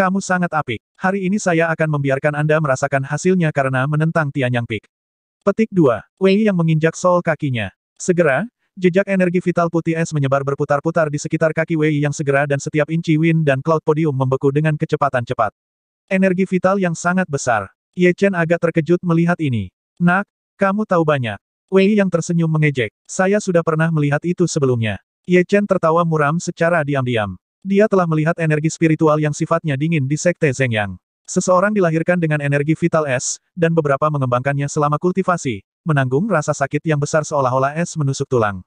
Kamu sangat apik. Hari ini saya akan membiarkan Anda merasakan hasilnya karena menentang Tianyang Peak. Petik 2. Wei yang menginjak sol kakinya. Segera, jejak energi vital putih es menyebar berputar-putar di sekitar kaki Wei yang segera dan setiap inci Win dan Cloud Podium membeku dengan kecepatan cepat. Energi vital yang sangat besar. Ye Chen agak terkejut melihat ini. Nak, kamu tahu banyak. Wei yang tersenyum mengejek. Saya sudah pernah melihat itu sebelumnya. Ye Chen tertawa muram secara diam-diam. Dia telah melihat energi spiritual yang sifatnya dingin di Sekte Zhengyang. Seseorang dilahirkan dengan energi vital es, dan beberapa mengembangkannya selama kultivasi, menanggung rasa sakit yang besar seolah-olah es menusuk tulang.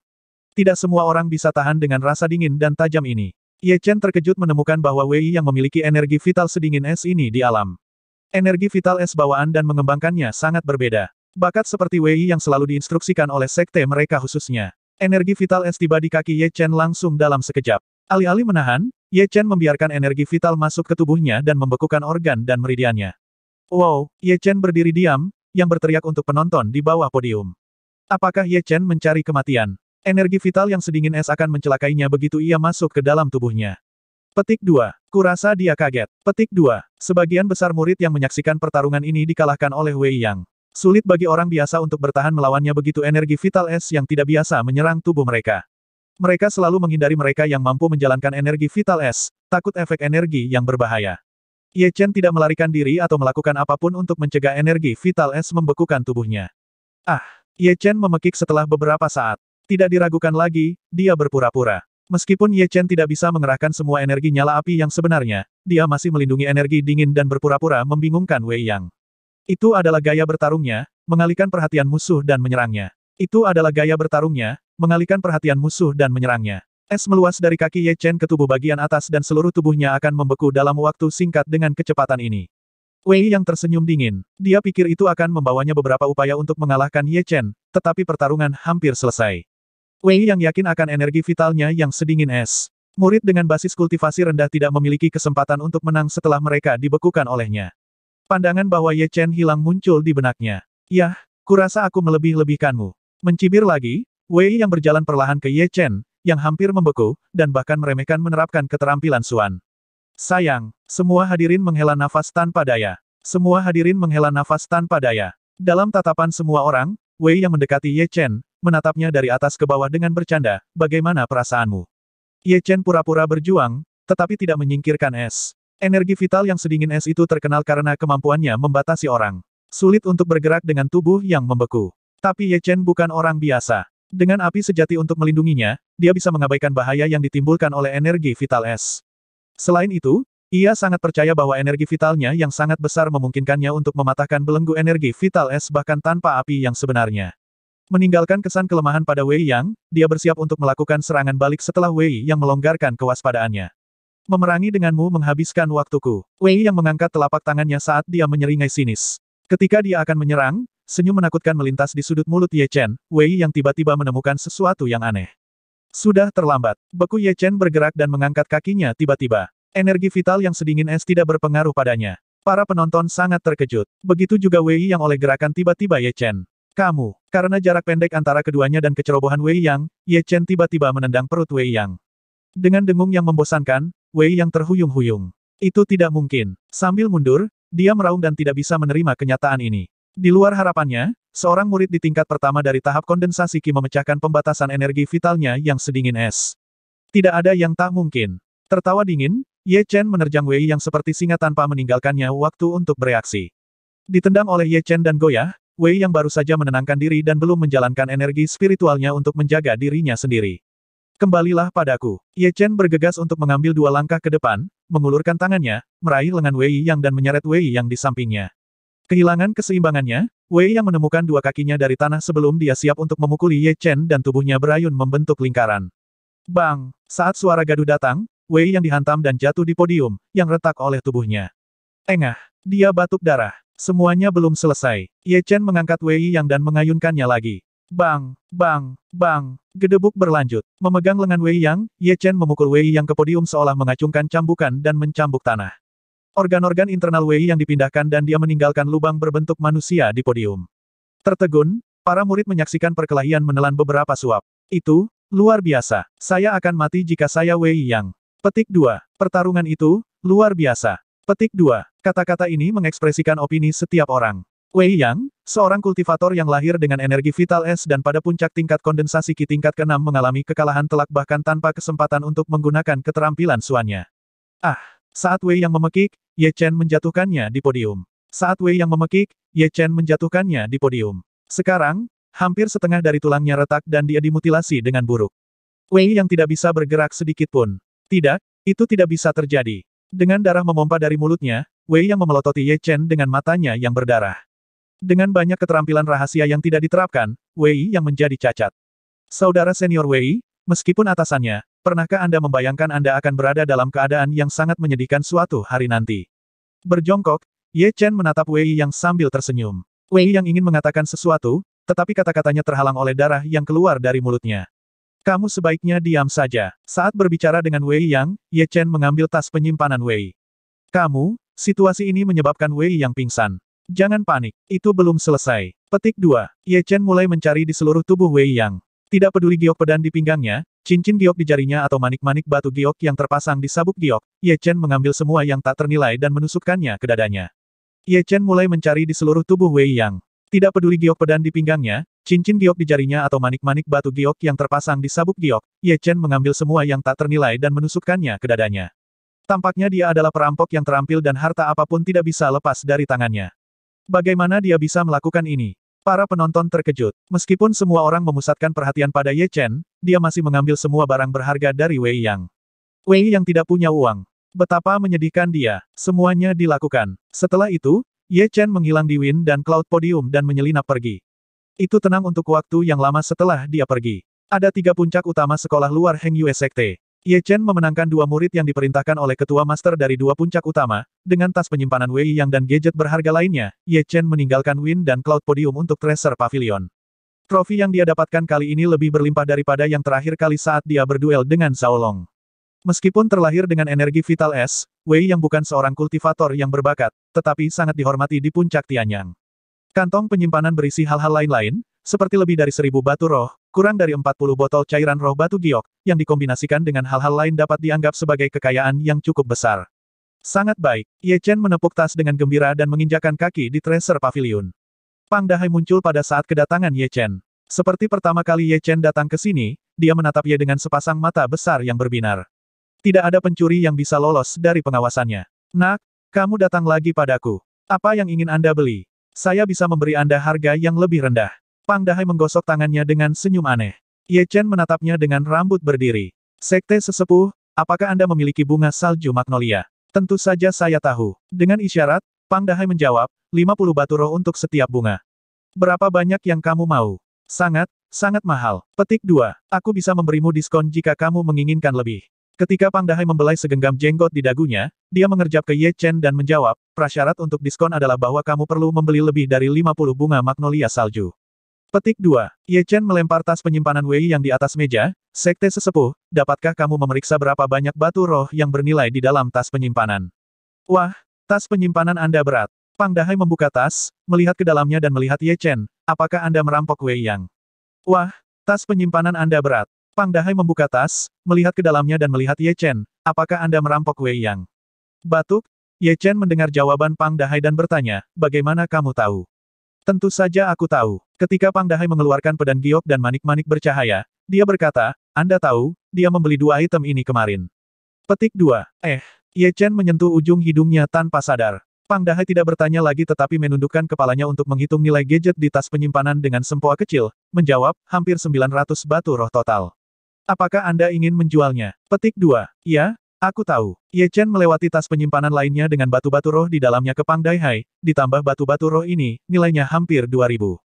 Tidak semua orang bisa tahan dengan rasa dingin dan tajam ini. Ye Chen terkejut menemukan bahwa Wei yang memiliki energi vital sedingin es ini di alam. Energi vital es bawaan dan mengembangkannya sangat berbeda. Bakat seperti Wei yang selalu diinstruksikan oleh sekte mereka khususnya. Energi vital Es tiba di kaki Ye Chen langsung dalam sekejap. Alih-alih menahan, Ye Chen membiarkan energi vital masuk ke tubuhnya dan membekukan organ dan meridiannya. Wow, Ye Chen berdiri diam, yang berteriak untuk penonton di bawah podium. Apakah Ye Chen mencari kematian? Energi vital yang sedingin es akan mencelakainya begitu ia masuk ke dalam tubuhnya. Petik 2. Kurasa dia kaget. Petik 2. Sebagian besar murid yang menyaksikan pertarungan ini dikalahkan oleh Wei Yang. Sulit bagi orang biasa untuk bertahan melawannya begitu energi vital es yang tidak biasa menyerang tubuh mereka. Mereka selalu menghindari mereka yang mampu menjalankan energi vital es, takut efek energi yang berbahaya. Ye Chen tidak melarikan diri atau melakukan apapun untuk mencegah energi vital es membekukan tubuhnya. Ah, Ye Chen memekik setelah beberapa saat. Tidak diragukan lagi, dia berpura-pura. Meskipun Ye Chen tidak bisa mengerahkan semua energi nyala api yang sebenarnya, dia masih melindungi energi dingin dan berpura-pura membingungkan Wei Yang. Itu adalah gaya bertarungnya, mengalihkan perhatian musuh dan menyerangnya. Itu adalah gaya bertarungnya, mengalihkan perhatian musuh dan menyerangnya. Es meluas dari kaki Ye Chen ke tubuh bagian atas dan seluruh tubuhnya akan membeku dalam waktu singkat dengan kecepatan ini. Wei yang tersenyum dingin. Dia pikir itu akan membawanya beberapa upaya untuk mengalahkan Ye Chen, tetapi pertarungan hampir selesai. Wei yang yakin akan energi vitalnya yang sedingin es. Murid dengan basis kultivasi rendah tidak memiliki kesempatan untuk menang setelah mereka dibekukan olehnya. Pandangan bahwa Ye Chen hilang muncul di benaknya. Yah, kurasa aku melebih-lebihkanmu. Mencibir lagi, Wei yang berjalan perlahan ke Ye Chen, yang hampir membeku, dan bahkan meremehkan menerapkan keterampilan Suan. Sayang, semua hadirin menghela nafas tanpa daya. Semua hadirin menghela nafas tanpa daya. Dalam tatapan semua orang, Wei yang mendekati Ye Chen, menatapnya dari atas ke bawah dengan bercanda, bagaimana perasaanmu? Ye Chen pura-pura berjuang, tetapi tidak menyingkirkan es. Energi vital yang sedingin es itu terkenal karena kemampuannya membatasi orang. Sulit untuk bergerak dengan tubuh yang membeku. Tapi Ye Chen bukan orang biasa. Dengan api sejati untuk melindunginya, dia bisa mengabaikan bahaya yang ditimbulkan oleh energi vital es. Selain itu, ia sangat percaya bahwa energi vitalnya yang sangat besar memungkinkannya untuk mematahkan belenggu energi vital es bahkan tanpa api yang sebenarnya. Meninggalkan kesan kelemahan pada Wei Yang, dia bersiap untuk melakukan serangan balik setelah Wei Yang melonggarkan kewaspadaannya. Memerangi denganmu menghabiskan waktuku. Wei yang mengangkat telapak tangannya saat dia menyeringai sinis. Ketika dia akan menyerang, senyum menakutkan melintas di sudut mulut Ye Chen, Wei yang tiba-tiba menemukan sesuatu yang aneh. Sudah terlambat, beku Ye Chen bergerak dan mengangkat kakinya tiba-tiba. Energi vital yang sedingin es tidak berpengaruh padanya. Para penonton sangat terkejut. Begitu juga Wei yang oleh gerakan tiba-tiba Ye Chen. Kamu, karena jarak pendek antara keduanya dan kecerobohan Wei Yang, Ye Chen tiba-tiba menendang perut Wei Yang. Dengan dengung yang membosankan, Wei yang terhuyung-huyung. Itu tidak mungkin. Sambil mundur, dia meraung dan tidak bisa menerima kenyataan ini. Di luar harapannya, seorang murid di tingkat pertama dari tahap kondensasi Ki memecahkan pembatasan energi vitalnya yang sedingin es. Tidak ada yang tak mungkin. Tertawa dingin, Ye Chen menerjang Wei yang seperti singa tanpa meninggalkannya waktu untuk bereaksi. Ditendang oleh Ye Chen dan Goya, Wei yang baru saja menenangkan diri dan belum menjalankan energi spiritualnya untuk menjaga dirinya sendiri. Kembalilah padaku. Ye Chen bergegas untuk mengambil dua langkah ke depan, mengulurkan tangannya, meraih lengan Wei Yang dan menyeret Wei Yang di sampingnya. Kehilangan keseimbangannya, Wei Yang menemukan dua kakinya dari tanah sebelum dia siap untuk memukuli Ye Chen dan tubuhnya berayun membentuk lingkaran. Bang! Saat suara gaduh datang, Wei Yang dihantam dan jatuh di podium, yang retak oleh tubuhnya. Engah! Dia batuk darah. Semuanya belum selesai. Ye Chen mengangkat Wei Yang dan mengayunkannya lagi. Bang, bang, bang. Gedebuk berlanjut. Memegang lengan Wei Yang, Ye Chen memukul Wei Yang ke podium seolah mengacungkan cambukan dan mencambuk tanah. Organ-organ internal Wei Yang dipindahkan dan dia meninggalkan lubang berbentuk manusia di podium. Tertegun, para murid menyaksikan perkelahian menelan beberapa suap. Itu, luar biasa. Saya akan mati jika saya Wei Yang. Petik 2. Pertarungan itu, luar biasa. Petik 2. Kata-kata ini mengekspresikan opini setiap orang. Wei Yang, seorang kultivator yang lahir dengan energi vital es dan pada puncak tingkat kondensasi Ki tingkat ke-6 mengalami kekalahan telak bahkan tanpa kesempatan untuk menggunakan keterampilan suannya. Ah! Saat Wei Yang memekik, Ye Chen menjatuhkannya di podium. Saat Wei Yang memekik, Ye Chen menjatuhkannya di podium. Sekarang, hampir setengah dari tulangnya retak dan dia dimutilasi dengan buruk. Wei Yang tidak bisa bergerak sedikit pun. Tidak, itu tidak bisa terjadi. Dengan darah memompa dari mulutnya, Wei Yang memelototi Ye Chen dengan matanya yang berdarah. Dengan banyak keterampilan rahasia yang tidak diterapkan, Wei yang menjadi cacat. Saudara senior Wei, meskipun atasannya, pernahkah Anda membayangkan Anda akan berada dalam keadaan yang sangat menyedihkan suatu hari nanti? Berjongkok, Ye Chen menatap Wei yang sambil tersenyum. Wei yang ingin mengatakan sesuatu, tetapi kata-katanya terhalang oleh darah yang keluar dari mulutnya. Kamu sebaiknya diam saja. Saat berbicara dengan Wei Yang, Ye Chen mengambil tas penyimpanan Wei. Kamu, situasi ini menyebabkan Wei Yang pingsan. Jangan panik, itu belum selesai. Petik 2. Ye Chen mulai mencari di seluruh tubuh Wei Yang. Tidak peduli giok pedan di pinggangnya, cincin giok di jarinya atau manik-manik batu giok yang terpasang di sabuk giok, Ye Chen mengambil semua yang tak ternilai dan menusukkannya ke dadanya. Ye Chen mulai mencari di seluruh tubuh Wei Yang. Tidak peduli giok pedan di pinggangnya, cincin giok di jarinya atau manik-manik batu giok yang terpasang di sabuk giok, Ye Chen mengambil semua yang tak ternilai dan menusukkannya ke dadanya. Tampaknya dia adalah perampok yang terampil dan harta apapun tidak bisa lepas dari tangannya. Bagaimana dia bisa melakukan ini? Para penonton terkejut. Meskipun semua orang memusatkan perhatian pada Ye Chen, dia masih mengambil semua barang berharga dari Wei Yang. Wei Yang tidak punya uang. Betapa menyedihkan dia. Semuanya dilakukan. Setelah itu, Ye Chen menghilang di Win dan Cloud Podium dan menyelinap pergi. Itu tenang untuk waktu yang lama setelah dia pergi. Ada tiga puncak utama sekolah luar Heng Yue Sekte. Ye Chen memenangkan dua murid yang diperintahkan oleh ketua master dari dua puncak utama, dengan tas penyimpanan Wei Yang dan gadget berharga lainnya, Ye Chen meninggalkan Win dan Cloud Podium untuk Treasure Pavilion. Trofi yang dia dapatkan kali ini lebih berlimpah daripada yang terakhir kali saat dia berduel dengan Zhao Long. Meskipun terlahir dengan energi vital es, Wei Yang bukan seorang kultivator yang berbakat, tetapi sangat dihormati di puncak Tianyang. Kantong penyimpanan berisi hal-hal lain-lain, seperti lebih dari seribu batu roh, Kurang dari 40 botol cairan roh batu giok, yang dikombinasikan dengan hal-hal lain dapat dianggap sebagai kekayaan yang cukup besar. Sangat baik, Ye Chen menepuk tas dengan gembira dan menginjakan kaki di Treasure Pavilion. Pang Dahai muncul pada saat kedatangan Ye Chen. Seperti pertama kali Ye Chen datang ke sini, dia menatap Ye dengan sepasang mata besar yang berbinar. Tidak ada pencuri yang bisa lolos dari pengawasannya. Nak, kamu datang lagi padaku. Apa yang ingin Anda beli? Saya bisa memberi Anda harga yang lebih rendah. Pang Dahai menggosok tangannya dengan senyum aneh. Ye Chen menatapnya dengan rambut berdiri. Sekte sesepuh, apakah Anda memiliki bunga salju magnolia? Tentu saja saya tahu. Dengan isyarat, Pang Dahai menjawab, 50 batu roh untuk setiap bunga. Berapa banyak yang kamu mau? Sangat, sangat mahal. Petik 2. Aku bisa memberimu diskon jika kamu menginginkan lebih. Ketika Pang Dahai membelai segenggam jenggot di dagunya, dia mengerjap ke Ye Chen dan menjawab, prasyarat untuk diskon adalah bahwa kamu perlu membeli lebih dari 50 bunga magnolia salju. Petik 2. Ye Chen melempar tas penyimpanan Wei yang di atas meja, Sekte Sesepuh, dapatkah kamu memeriksa berapa banyak batu roh yang bernilai di dalam tas penyimpanan? Wah, tas penyimpanan Anda berat. Pang Dahai membuka tas, melihat ke dalamnya dan melihat Ye Chen, apakah Anda merampok Wei Yang? Wah, tas penyimpanan Anda berat. Pang Dahai membuka tas, melihat ke dalamnya dan melihat Ye Chen, apakah Anda merampok Wei Yang? Batuk, Ye Chen mendengar jawaban Pang Dahai dan bertanya, bagaimana kamu tahu? Tentu saja aku tahu. Ketika Pang Dahai mengeluarkan pedang giok dan manik-manik bercahaya, dia berkata, Anda tahu, dia membeli dua item ini kemarin. Petik 2. Eh, Ye Chen menyentuh ujung hidungnya tanpa sadar. Pang Dahai tidak bertanya lagi tetapi menundukkan kepalanya untuk menghitung nilai gadget di tas penyimpanan dengan sempoa kecil, menjawab, hampir 900 batu roh total. Apakah Anda ingin menjualnya? Petik 2. Ya, Aku tahu. Ye Chen melewati tas penyimpanan lainnya dengan batu-batu roh di dalamnya ke Pang Daihai, ditambah batu-batu roh ini, nilainya hampir 2000.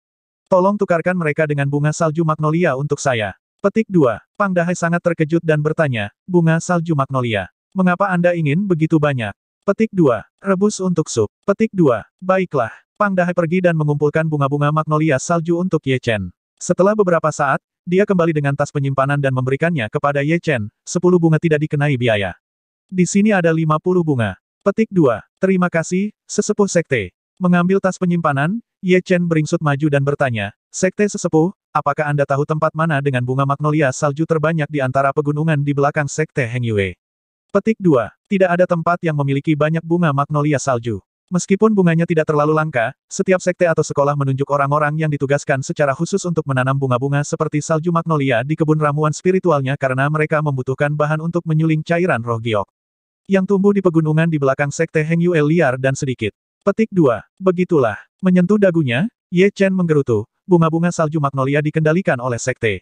Tolong tukarkan mereka dengan bunga salju magnolia untuk saya. Petik 2. Pang Dahai sangat terkejut dan bertanya, bunga salju magnolia. Mengapa Anda ingin begitu banyak? Petik 2. Rebus untuk sup. Petik 2. Baiklah. Pang Dahai pergi dan mengumpulkan bunga-bunga magnolia salju untuk Ye Chen. Setelah beberapa saat, dia kembali dengan tas penyimpanan dan memberikannya kepada Ye Chen, 10 bunga tidak dikenai biaya. Di sini ada 50 bunga. Petik 2. Terima kasih, sesepuh sekte. Mengambil tas penyimpanan, Ye Chen beringsut maju dan bertanya, Sekte Sesepuh, apakah Anda tahu tempat mana dengan bunga magnolia salju terbanyak di antara pegunungan di belakang Sekte Heng Yue? Petik 2. Tidak ada tempat yang memiliki banyak bunga magnolia salju. Meskipun bunganya tidak terlalu langka, setiap sekte atau sekolah menunjuk orang-orang yang ditugaskan secara khusus untuk menanam bunga-bunga seperti salju magnolia di kebun ramuan spiritualnya karena mereka membutuhkan bahan untuk menyuling cairan roh giok. Yang tumbuh di pegunungan di belakang sekte Heng Yue liar dan sedikit. Petik 2. Begitulah. Menyentuh dagunya, Ye Chen menggerutu, bunga-bunga salju magnolia dikendalikan oleh sekte.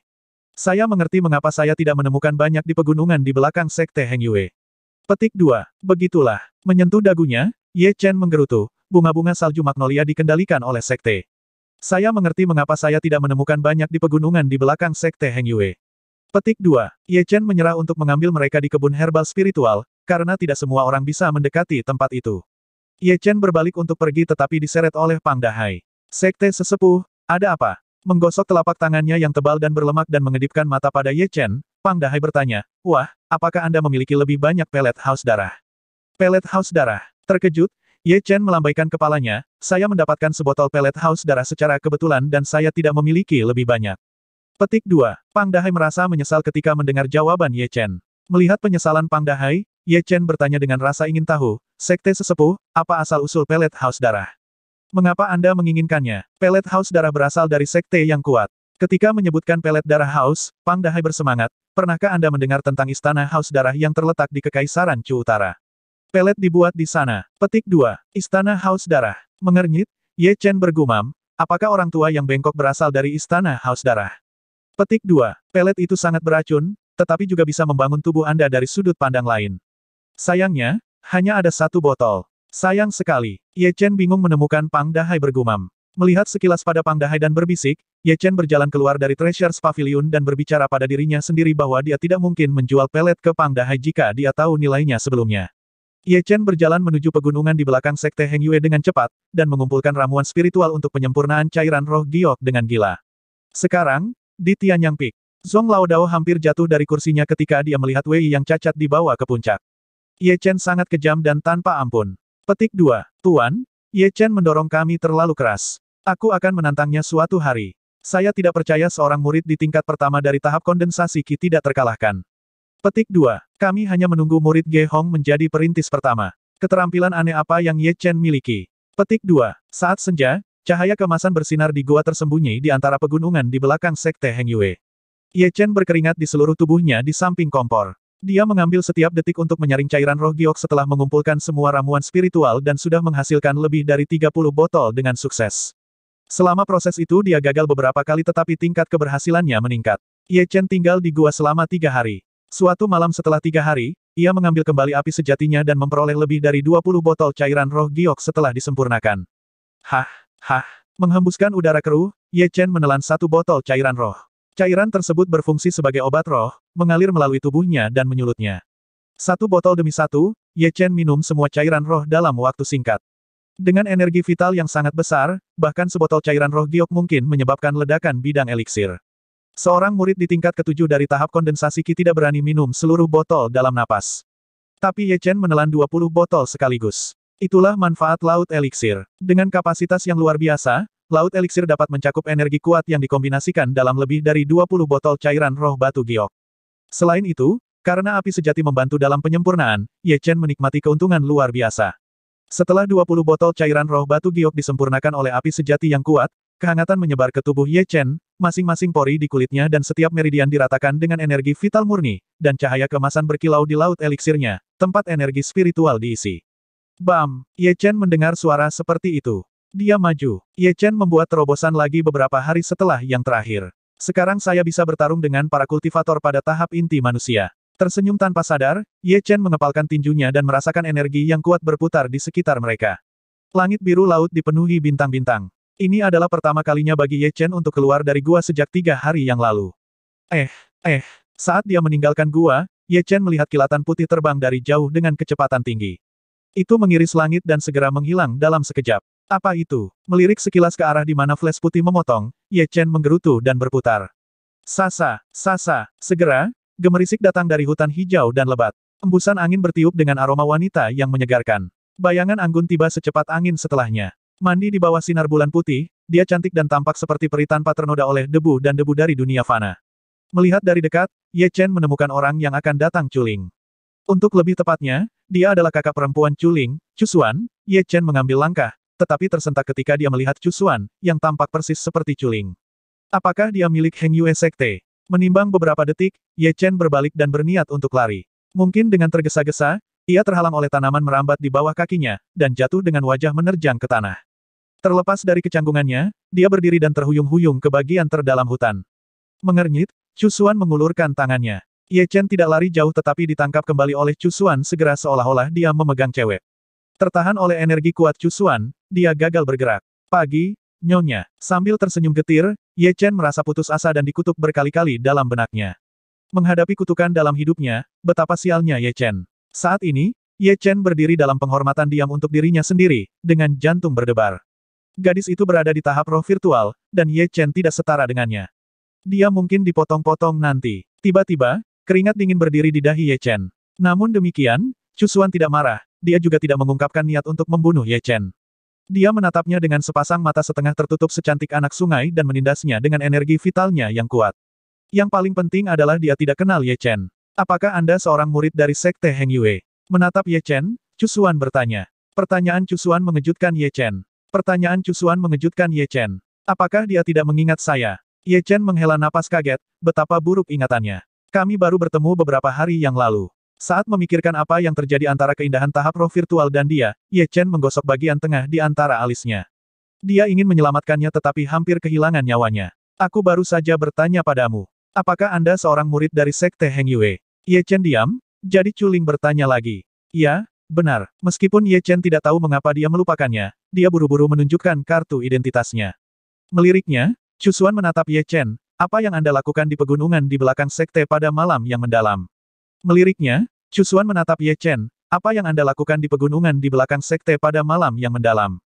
Saya mengerti mengapa saya tidak menemukan banyak di pegunungan di belakang sekte Heng Yue. Petik 2. Begitulah. Menyentuh dagunya, Ye Chen menggerutu, bunga-bunga salju magnolia dikendalikan oleh sekte. Saya mengerti mengapa saya tidak menemukan banyak di pegunungan di belakang sekte Heng Yue. Petik 2. Ye Chen menyerah untuk mengambil mereka di kebun herbal spiritual, karena tidak semua orang bisa mendekati tempat itu. Ye Chen berbalik untuk pergi tetapi diseret oleh Pang Dahai. Sekte sesepuh, ada apa? Menggosok telapak tangannya yang tebal dan berlemak dan mengedipkan mata pada Ye Chen, Pang Dahai bertanya, Wah, apakah Anda memiliki lebih banyak pelet haus darah? Pelet haus darah. Terkejut, Ye Chen melambaikan kepalanya, saya mendapatkan sebotol pelet haus darah secara kebetulan dan saya tidak memiliki lebih banyak. Petik 2. Pang Dahai merasa menyesal ketika mendengar jawaban Ye Chen. Melihat penyesalan Pang Dahai, Ye Chen bertanya dengan rasa ingin tahu, Sekte Sesepuh, apa asal-usul pelet haus darah? Mengapa Anda menginginkannya? Pelet haus darah berasal dari sekte yang kuat. Ketika menyebutkan pelet darah haus, Pang Dahai bersemangat, pernahkah Anda mendengar tentang istana haus darah yang terletak di Kekaisaran Chu Utara? Pelet dibuat di sana. Petik 2. Istana haus darah. Mengernyit, Ye Chen bergumam, apakah orang tua yang bengkok berasal dari istana haus darah? Petik 2. Pelet itu sangat beracun, tetapi juga bisa membangun tubuh Anda dari sudut pandang lain. Sayangnya, hanya ada satu botol. Sayang sekali. Ye Chen bingung menemukan Pang Dahai bergumam. Melihat sekilas pada Pang Dahai dan berbisik, Ye Chen berjalan keluar dari Treasures Pavilion dan berbicara pada dirinya sendiri bahwa dia tidak mungkin menjual pelet ke Pang Dahai jika dia tahu nilainya sebelumnya. Ye Chen berjalan menuju pegunungan di belakang Sekte Heng Yue dengan cepat, dan mengumpulkan ramuan spiritual untuk penyempurnaan cairan roh giok dengan gila. Sekarang, di Tianyang Peak, Zong Laodao hampir jatuh dari kursinya ketika dia melihat Wei yang cacat dibawa ke puncak. Ye Chen sangat kejam dan tanpa ampun. Petik 2. Tuan, Ye Chen mendorong kami terlalu keras. Aku akan menantangnya suatu hari. Saya tidak percaya seorang murid di tingkat pertama dari tahap kondensasi Qi tidak terkalahkan. Petik 2. Kami hanya menunggu murid Ge Hong menjadi perintis pertama. Keterampilan aneh apa yang Ye Chen miliki? Petik 2. Saat senja, cahaya kemasan bersinar di gua tersembunyi di antara pegunungan di belakang Sekte Heng Yue. Ye Chen berkeringat di seluruh tubuhnya di samping kompor. Dia mengambil setiap detik untuk menyaring cairan roh giok setelah mengumpulkan semua ramuan spiritual dan sudah menghasilkan lebih dari 30 botol dengan sukses. Selama proses itu dia gagal beberapa kali tetapi tingkat keberhasilannya meningkat. Ye Chen tinggal di gua selama tiga hari. Suatu malam setelah tiga hari, ia mengambil kembali api sejatinya dan memperoleh lebih dari 20 botol cairan roh giok setelah disempurnakan. Hah, hah, menghembuskan udara keruh, Ye Chen menelan satu botol cairan roh. Cairan tersebut berfungsi sebagai obat roh, mengalir melalui tubuhnya dan menyulutnya. Satu botol demi satu, Ye Chen minum semua cairan roh dalam waktu singkat. Dengan energi vital yang sangat besar, bahkan sebotol cairan roh giok mungkin menyebabkan ledakan bidang eliksir. Seorang murid di tingkat ketujuh dari tahap kondensasi Ki tidak berani minum seluruh botol dalam napas. Tapi Ye Chen menelan 20 botol sekaligus. Itulah manfaat laut eliksir. Dengan kapasitas yang luar biasa, Laut Eliksir dapat mencakup energi kuat yang dikombinasikan dalam lebih dari 20 botol cairan roh batu giok. Selain itu, karena api sejati membantu dalam penyempurnaan, Ye Chen menikmati keuntungan luar biasa. Setelah 20 botol cairan roh batu giok disempurnakan oleh api sejati yang kuat, kehangatan menyebar ke tubuh Ye Chen, masing-masing pori di kulitnya dan setiap meridian diratakan dengan energi vital murni, dan cahaya kemasan berkilau di laut eliksirnya, tempat energi spiritual diisi. Bam! Ye Chen mendengar suara seperti itu. Dia maju. Ye Chen membuat terobosan lagi beberapa hari setelah yang terakhir. Sekarang saya bisa bertarung dengan para kultivator pada tahap inti manusia. Tersenyum tanpa sadar, Ye Chen mengepalkan tinjunya dan merasakan energi yang kuat berputar di sekitar mereka. Langit biru laut dipenuhi bintang-bintang. Ini adalah pertama kalinya bagi Ye Chen untuk keluar dari gua sejak tiga hari yang lalu. Eh, eh. Saat dia meninggalkan gua, Ye Chen melihat kilatan putih terbang dari jauh dengan kecepatan tinggi. Itu mengiris langit dan segera menghilang dalam sekejap. Apa itu? Melirik sekilas ke arah di mana flash putih memotong, Ye Chen menggerutu dan berputar. Sasa, sasa, segera, gemerisik datang dari hutan hijau dan lebat. Embusan angin bertiup dengan aroma wanita yang menyegarkan. Bayangan Anggun tiba secepat angin setelahnya. Mandi di bawah sinar bulan putih, dia cantik dan tampak seperti peri tanpa ternoda oleh debu dan debu dari dunia fana. Melihat dari dekat, Ye Chen menemukan orang yang akan datang culing. Untuk lebih tepatnya, dia adalah kakak perempuan Chuling, Chusuan, Ye Chen mengambil langkah, tetapi tersentak ketika dia melihat Cusuan, yang tampak persis seperti Culing. Apakah dia milik Heng Yue Sekte? Menimbang beberapa detik, Ye Chen berbalik dan berniat untuk lari. Mungkin dengan tergesa-gesa, ia terhalang oleh tanaman merambat di bawah kakinya, dan jatuh dengan wajah menerjang ke tanah. Terlepas dari kecanggungannya, dia berdiri dan terhuyung-huyung ke bagian terdalam hutan. Mengernyit, Cusuan mengulurkan tangannya. Ye Chen tidak lari jauh tetapi ditangkap kembali oleh Cusuan segera seolah-olah dia memegang cewek. Tertahan oleh energi kuat Cusuan, dia gagal bergerak. Pagi, nyonya. Sambil tersenyum getir, Ye Chen merasa putus asa dan dikutuk berkali-kali dalam benaknya. Menghadapi kutukan dalam hidupnya, betapa sialnya Ye Chen. Saat ini, Ye Chen berdiri dalam penghormatan diam untuk dirinya sendiri, dengan jantung berdebar. Gadis itu berada di tahap roh virtual, dan Ye Chen tidak setara dengannya. Dia mungkin dipotong-potong nanti. Tiba-tiba, keringat dingin berdiri di dahi Ye Chen. Namun demikian, Cusuan tidak marah, dia juga tidak mengungkapkan niat untuk membunuh Ye Chen. Dia menatapnya dengan sepasang mata setengah tertutup secantik anak sungai dan menindasnya dengan energi vitalnya yang kuat. Yang paling penting adalah dia tidak kenal Ye Chen. Apakah Anda seorang murid dari Sekte Heng Yue? Menatap Ye Chen, Cusuan bertanya. Pertanyaan Cusuan mengejutkan Ye Chen. Pertanyaan Cusuan mengejutkan Ye Chen. Apakah dia tidak mengingat saya? Ye Chen menghela napas kaget, betapa buruk ingatannya. Kami baru bertemu beberapa hari yang lalu. Saat memikirkan apa yang terjadi antara keindahan tahap roh virtual dan dia, Ye Chen menggosok bagian tengah di antara alisnya. Dia ingin menyelamatkannya tetapi hampir kehilangan nyawanya. Aku baru saja bertanya padamu. Apakah Anda seorang murid dari Sekte Heng Yue? Ye Chen diam, jadi Chuling bertanya lagi. Ya, benar. Meskipun Ye Chen tidak tahu mengapa dia melupakannya, dia buru-buru menunjukkan kartu identitasnya. Meliriknya, Chusuan menatap Ye Chen, apa yang Anda lakukan di pegunungan di belakang Sekte pada malam yang mendalam? Meliriknya, Chusuan menatap Ye Chen, apa yang Anda lakukan di pegunungan di belakang sekte pada malam yang mendalam?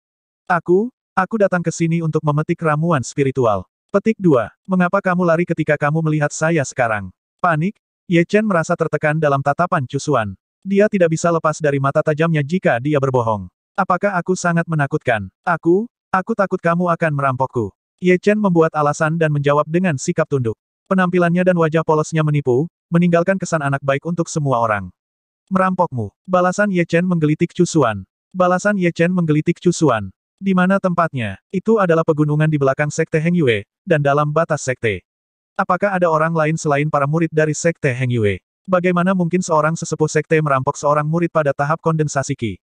Aku, aku datang ke sini untuk memetik ramuan spiritual. Petik 2. Mengapa kamu lari ketika kamu melihat saya sekarang? Panik? Ye Chen merasa tertekan dalam tatapan Chusuan. Dia tidak bisa lepas dari mata tajamnya jika dia berbohong. Apakah aku sangat menakutkan? Aku, aku takut kamu akan merampokku. Ye Chen membuat alasan dan menjawab dengan sikap tunduk. Penampilannya dan wajah polosnya menipu, meninggalkan kesan anak baik untuk semua orang. Merampokmu. Balasan Ye Chen menggelitik Chusuan. Balasan Ye Chen menggelitik Chusuan. Di mana tempatnya? Itu adalah pegunungan di belakang Sekte Heng Yue, dan dalam batas Sekte. Apakah ada orang lain selain para murid dari Sekte Heng Yue? Bagaimana mungkin seorang sesepuh Sekte merampok seorang murid pada tahap kondensasi Ki?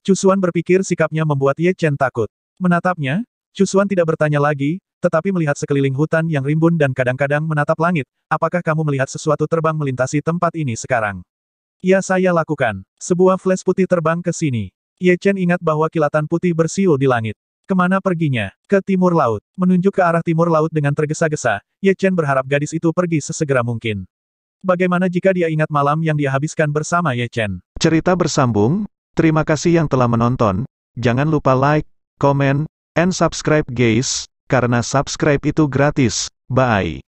Chusuan berpikir sikapnya membuat Ye Chen takut. Menatapnya, Chusuan tidak bertanya lagi, tetapi melihat sekeliling hutan yang rimbun dan kadang-kadang menatap langit, apakah kamu melihat sesuatu terbang melintasi tempat ini sekarang? Ya saya lakukan. Sebuah flash putih terbang ke sini. Ye Chen ingat bahwa kilatan putih bersiul di langit. Kemana perginya? Ke timur laut. Menunjuk ke arah timur laut dengan tergesa-gesa, Ye Chen berharap gadis itu pergi sesegera mungkin. Bagaimana jika dia ingat malam yang dia habiskan bersama Ye Chen? Cerita bersambung, terima kasih yang telah menonton. Jangan lupa like, comment, and subscribe guys, karena subscribe itu gratis. Bye.